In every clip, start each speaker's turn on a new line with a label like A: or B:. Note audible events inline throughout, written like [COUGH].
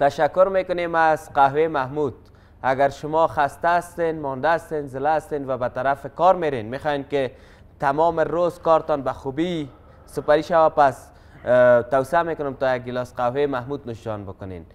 A: تشکر میکنیم از قهوه محمود اگر شما خسته هستین مانده هستین زله هستین و به طرف کار میرین میخواین که تمام روز کارتان به خوبی سپری شوه پس توصیه میکنم تا یک گلاس قهوه محمود نشان بکنین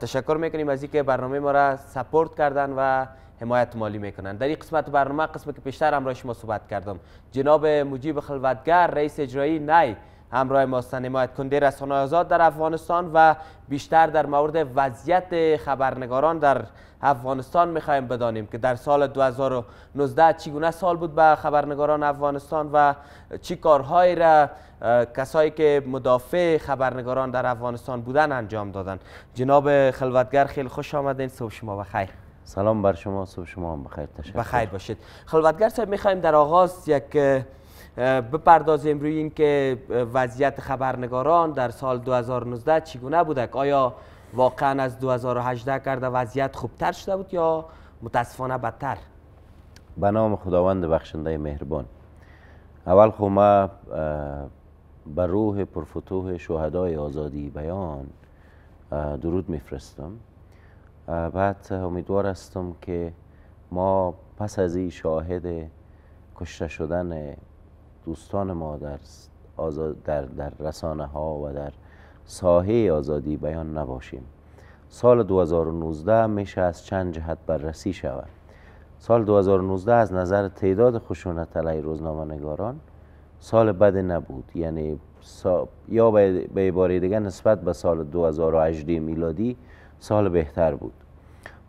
A: تشکر میکنیم از اینکه برنامه ما را سپورت کردن و حمایت مالی میکنن در این قسمت برنامه قسمت که پیشتر هم را شما صحبت کردم جناب مجیب خلوتگر رئیس اجرایی نی همراه ماستن نمایت کنده رسانه آزاد در افغانستان و بیشتر در مورد وضعیت خبرنگاران در افغانستان میخوایم بدانیم که در سال 2019 چگونه سال بود به خبرنگاران افغانستان و چی کارهایی را کسایی که مدافع خبرنگاران در افغانستان بودن انجام دادن جناب خلوتگر خیلی خوش آمدین صبح شما بخیر
B: سلام بر شما صبح شما هم بخیر تشکر بخیر
A: باشید خلوتگر صاحب میخوایم در آغاز یک بپردازیم روی اینکه وضعیت خبرنگاران در سال 2019 چگونه که آیا واقعا از 2018 کرده وضعیت خوبتر شده بود یا متاسفانه بدتر
B: به نام خداوند بخشنده مهربان اول خو خب ما به روح پرفتوه شهدای آزادی بیان درود میفرستم بعد امیدوار هستم که ما پس از این شاهد کشته شدن دوستان ما در, آزاد در, در رسانه ها و در ساحه آزادی بیان نباشیم سال 2019 میشه از چند جهت بررسی شود سال 2019 از نظر تعداد خشونت علی روزنامه نگاران سال بد نبود یعنی یا به عباره دیگه نسبت به سال 2008 میلادی سال بهتر بود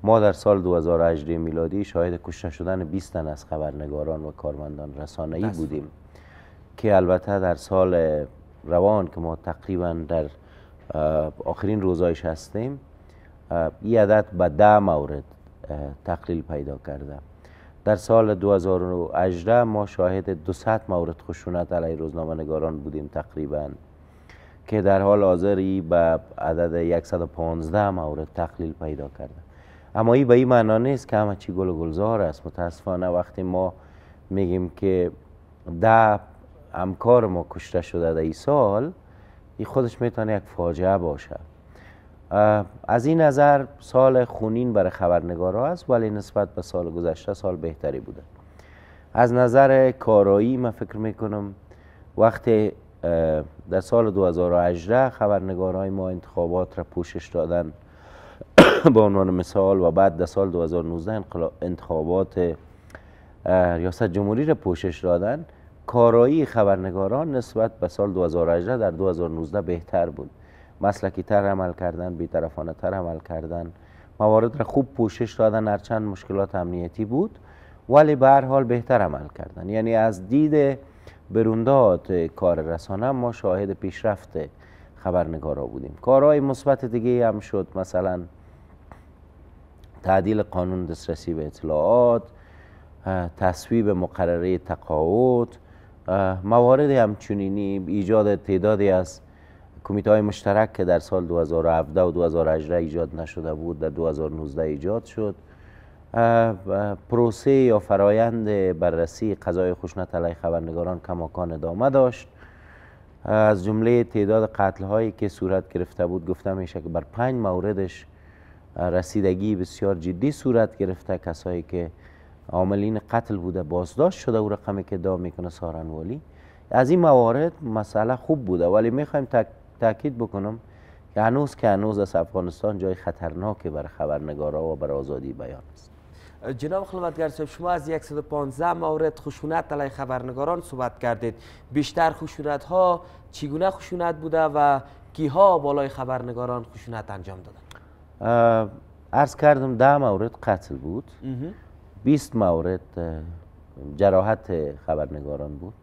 B: ما در سال 2008 میلادی شاهد کشته شدن 20 تن از خبرنگاران و کارمندان رسانه‌ای بودیم که البته در سال روان که ما تقریبا در آخرین روزایش هستیم این عدد به ده مورد تقلیل پیدا کرده در سال 2018 ما شاهد 200 مورد خشونت علیه روزنامه بودیم تقریبا که در حال حاضر ای به عدد 115 مورد تقلیل پیدا کرده اما این به این معنا نیست که همه چی گل و گلزار است متاسفانه وقتی ما میگیم که ده امکار ما کشته شده در این سال این خودش میتونه یک فاجعه باشه از این نظر سال خونین برای خبرنگارا است ولی نسبت به سال گذشته سال بهتری بوده از نظر کارایی من فکر میکنم وقتی در سال 2018 خبرنگارای ما انتخابات را پوشش دادن [COUGHS] به عنوان مثال و بعد در سال 2019 انتخابات ریاست جمهوری را پوشش دادن کارایی خبرنگاران نسبت به سال 2018 در 2019 بهتر بود مسلکی تر عمل کردن بیطرفانه تر عمل کردن موارد را خوب پوشش دادن هرچند مشکلات امنیتی بود ولی به هر حال بهتر عمل کردن یعنی از دید برونداد کار رسانه ما شاهد پیشرفت خبرنگارا بودیم کارهای مثبت دیگه هم شد مثلا تعدیل قانون دسترسی به اطلاعات تصویب مقرره تقاعد موارد همچنینی ایجاد تعدادی از کمیته های مشترک که در سال 2017 و 2018 ایجاد نشده بود در 2019 ایجاد شد پروسه یا فرایند بررسی قضای خشونت علیه خبرنگاران کماکان ادامه داشت از جمله تعداد قتل هایی که صورت گرفته بود گفته میشه که بر پنج موردش رسیدگی بسیار جدی صورت گرفته کسایی که عاملین قتل بوده بازداشت شده او رقمی که ادعا میکنه سارنوالی از این موارد مسئله خوب بوده ولی میخوایم تاکید بکنم که هنوز که هنوز از افغانستان جای خطرناکی برای خبرنگارا و برای آزادی
A: بیان است جناب خلوتگر صاحب شما از 115 مورد خشونت علیه خبرنگاران صحبت کردید بیشتر خشونت ها چگونه خشونت بوده و کیها بالای خبرنگاران خشونت انجام
B: دادن عرض کردم ده مورد قتل بود 20 مورد جراحت خبرنگاران بود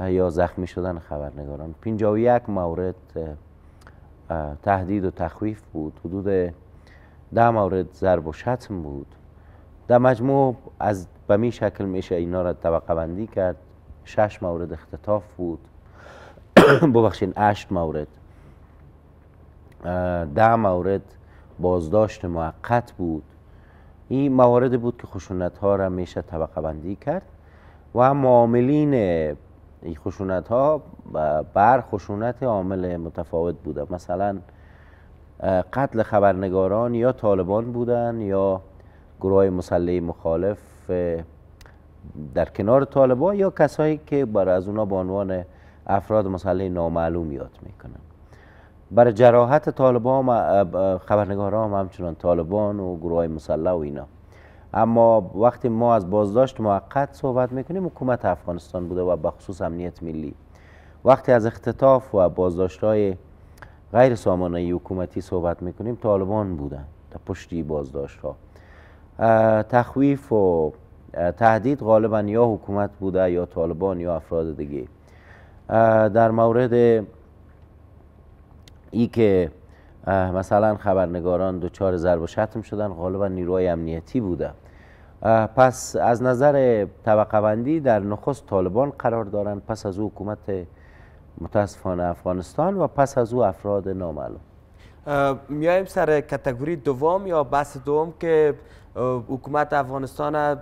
B: یا زخمی شدن خبرنگاران 51 مورد تهدید و تخویف بود حدود 10 مورد ضرب و شتم بود در مجموع از به می شکل میشه اینا را طبقه بندی کرد 6 مورد اختطاف بود [COUGHS] ببخشید 8 مورد 10 مورد بازداشت موقت بود این موارد بود که خشونت ها را میشه طبقه بندی کرد و معاملین این خشونت ها بر خشونت عامل متفاوت بوده مثلا قتل خبرنگاران یا طالبان بودن یا گروه مسلح مخالف در کنار طالبان یا کسایی که بر از اونا به عنوان افراد مسلح نامعلوم یاد میکنن بر جراحت طالبان خبرنگار هم همچنان طالبان و گروه های مسلح و اینا اما وقتی ما از بازداشت موقت صحبت میکنیم حکومت افغانستان بوده و خصوص امنیت ملی وقتی از اختطاف و بازداشت های غیر سامانه حکومتی صحبت میکنیم طالبان بودن تا پشتی بازداشت ها تخویف و تهدید غالبا یا حکومت بوده یا طالبان یا افراد دیگه در مورد ای که مثلا خبرنگاران چهار ضرب و شتم شدن غالبا نیروهای امنیتی بوده پس از نظر طبقه بندی در نخست طالبان قرار دارن پس از او حکومت متاسفانه افغانستان و پس از او افراد نامعلوم
A: میایم سر کتگوری دوم یا بحث دوم که حکومت افغانستان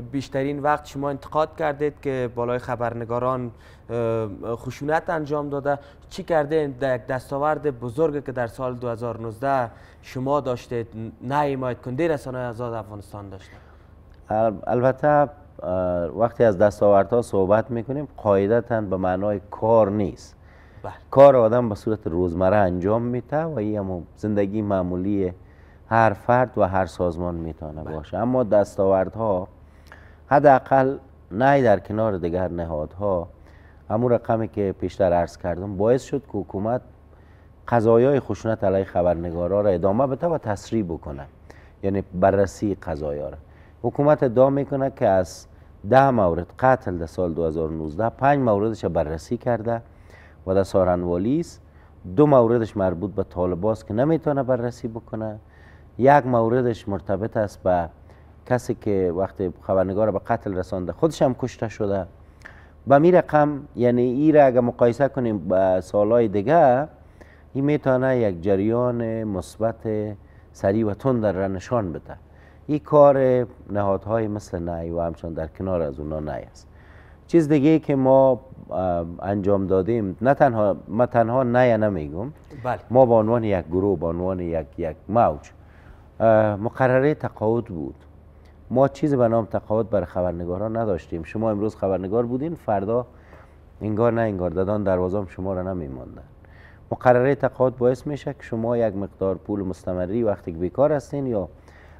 A: بیشترین وقت شما انتقاد کردید که بالای خبرنگاران خشونت انجام داده چی کرده یک دستاورد بزرگ که در سال 2019 شما داشتید نه ایمایت کنده رسانه آزاد افغانستان داشته
B: البته وقتی از دستاوردها صحبت میکنیم قاعدتا به معنای کار نیست بله. کار آدم به صورت روزمره انجام میته و این زندگی معمولی هر فرد و هر سازمان میتونه بله. باشه اما دستاوردها حداقل نه در کنار دیگر نهادها همون رقمی که پیشتر عرض کردم باعث شد که حکومت قضایای خشونت علیه خبرنگارا را ادامه بده و تسریع بکنه یعنی بررسی قضایا را حکومت ادعا میکنه که از ده مورد قتل در سال 2019 پنج موردش بررسی کرده و در سارنوالیس دو موردش مربوط به طالباست که نمیتونه بررسی بکنه یک موردش مرتبط است به کسی که وقت خبرنگار به قتل رسانده خودش هم کشته شده و می رقم یعنی ای را اگه مقایسه کنیم به سالهای دیگه این میتونه یک جریان مثبت سریع و تند در نشان بده این کار نهادهای مثل نی و همچنان در کنار از اونا نی است چیز دیگه که ما انجام دادیم نه تنها ما تنها نه نمیگم بله. ما به عنوان یک گروه به عنوان یک یک موج مقرره تقاعد بود ما چیزی به نام تقاعد برای خبرنگاران نداشتیم شما امروز خبرنگار بودین فردا انگار نه انگار در دروازام شما را نمیماندن مقرره تقاعد باعث میشه که شما یک مقدار پول مستمری وقتی که بیکار هستین یا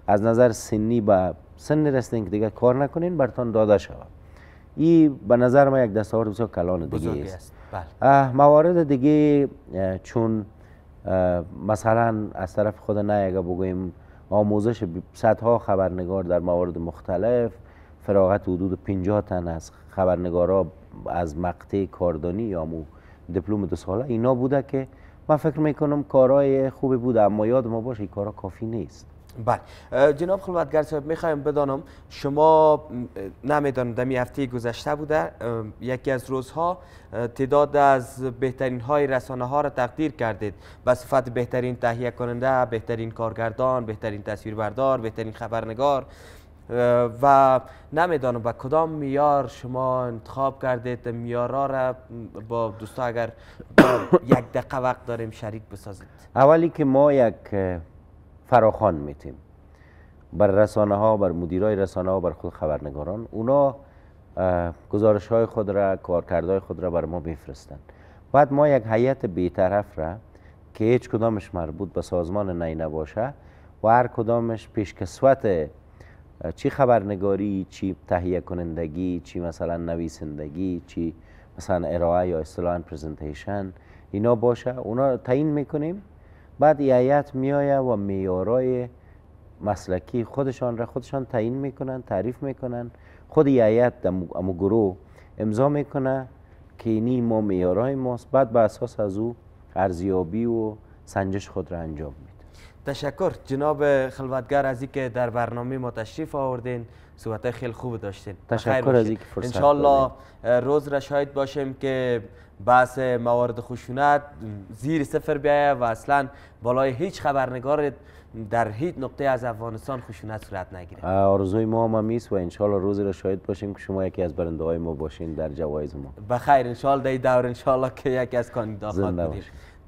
B: از نظر سنی به سن رسیدین که دیگه کار نکنین برتان داده شود این به نظر ما یک دستاورد بسیار کلان دیگه است بله. موارد دیگه چون مثلا از طرف خود نه اگه بگویم آموزش صدها خبرنگار در موارد مختلف فراغت حدود 50 تن از خبرنگارا از مقطع کاردانی یا مو دیپلم دو ساله اینا بوده که من فکر میکنم کارای خوبی بوده اما یاد ما باشه کارا کافی نیست
A: بله جناب خلوتگر صاحب میخوایم بدانم شما نمیدانم دمی هفته گذشته بوده یکی از روزها تعداد از بهترین های رسانه ها را تقدیر کردید به صفت بهترین تهیه کننده بهترین کارگردان بهترین تصویربردار بهترین خبرنگار و نمیدانم با کدام میار شما انتخاب کردید میارا را با دوستا اگر با [COUGHS] یک دقیقه وقت داریم شریک بسازید
B: اولی که ما یک فراخان میتیم بر رسانه ها بر مدیرای رسانه ها بر خود خبرنگاران اونا گزارش های خود را کارکردهای خود را بر ما میفرستن بعد ما یک هیئت بیطرف را که هیچ کدامش مربوط به سازمان نی نباشه و هر کدامش پیش کسوت چی خبرنگاری چی تهیه کنندگی چی مثلا نویسندگی چی مثلا ارائه یا اصطلاحا پرزنتیشن اینا باشه اونا تعیین میکنیم بعد ای میآید و میارای مسلکی خودشان را خودشان تعیین میکنن تعریف میکنن خود ای امو گروه امضا میکنه که اینی ما میارای ماست بعد به اساس از او ارزیابی و سنجش خود را انجام میده
A: تشکر جناب خلوتگر از که در برنامه ما تشریف آوردین صحبت خیلی خوب داشتین تشکر از اینکه فرصت انشالله روز را شاید باشیم که بحث موارد خشونت زیر سفر بیایه و اصلا بالای هیچ خبرنگار در هیچ نقطه از افغانستان خشونت صورت نگیره
B: آرزوی ما هم میست و انشالله روزی را شاید باشیم که شما یکی از برنده های ما باشین در جوایز ما
A: بخیر انشالله در دور انشالله که یکی از کاندیداها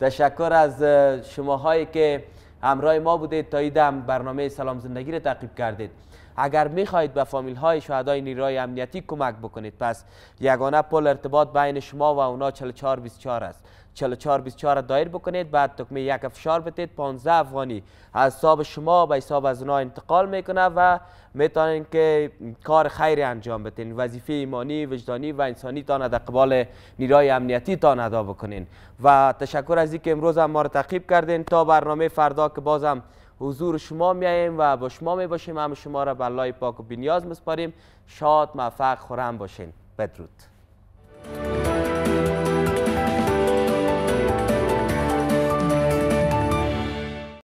A: تشکر از شماهایی که همراه ما بودید تا برنامه سلام زندگی رو تعقیب کردید اگر میخواهید به فامیل های شهدای نیروهای امنیتی کمک بکنید پس یگانه پل ارتباط بین شما و اونا 4424 است 4424 دایر بکنید بعد تکمه یک افشار بتید 15 افغانی از حساب شما به حساب از اونا انتقال میکنه و میتونین که کار خیر انجام بدین وظیفه ایمانی وجدانی و انسانی تان در قبال نیروی امنیتی تان ادا بکنین و تشکر از اینکه امروز هم ما را تعقیب کردین تا برنامه فردا که بازم حضور شما میاییم و با شما می باشیم هم شما را به الله پاک و بینیاز مسپاریم شاد موفق خورم باشین بدرود